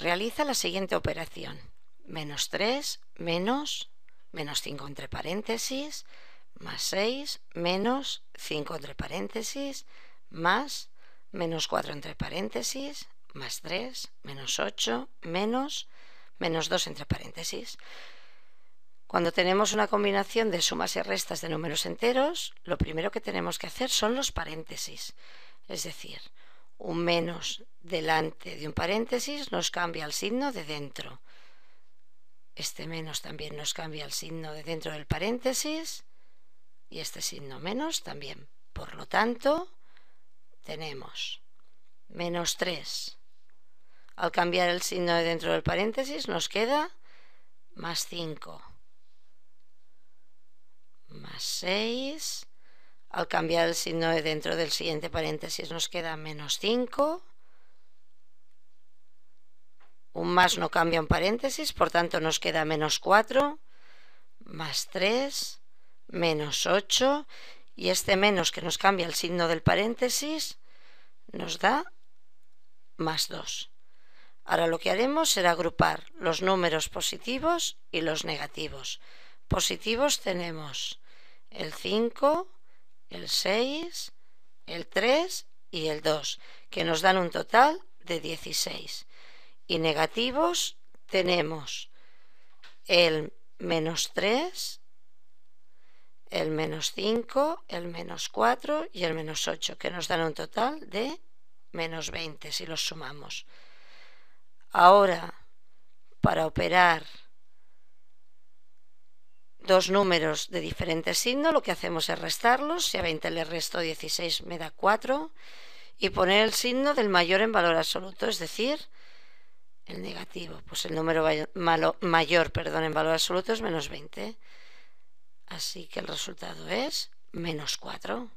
Realiza la siguiente operación. Menos 3, menos, menos 5 entre paréntesis, más 6, menos 5 entre paréntesis, más, menos 4 entre paréntesis, más 3, menos 8, menos, menos 2 entre paréntesis. Cuando tenemos una combinación de sumas y restas de números enteros, lo primero que tenemos que hacer son los paréntesis. Es decir, un menos delante de un paréntesis nos cambia el signo de dentro. Este menos también nos cambia el signo de dentro del paréntesis y este signo menos también. Por lo tanto, tenemos menos 3. Al cambiar el signo de dentro del paréntesis nos queda más 5, más 6, al cambiar el signo de dentro del siguiente paréntesis nos queda menos 5. Un más no cambia un paréntesis, por tanto nos queda menos 4, más 3, menos 8. Y este menos que nos cambia el signo del paréntesis nos da más 2. Ahora lo que haremos será agrupar los números positivos y los negativos. Positivos tenemos el 5, el 6, el 3 y el 2, que nos dan un total de 16. Y negativos tenemos el menos 3, el menos 5, el menos 4 y el menos 8, que nos dan un total de menos 20 si los sumamos. Ahora, para operar dos números de diferente signo, lo que hacemos es restarlos. Si a 20 le resto 16 me da 4 y poner el signo del mayor en valor absoluto, es decir, el negativo. Pues el número mayor perdón, en valor absoluto es menos 20. Así que el resultado es menos 4.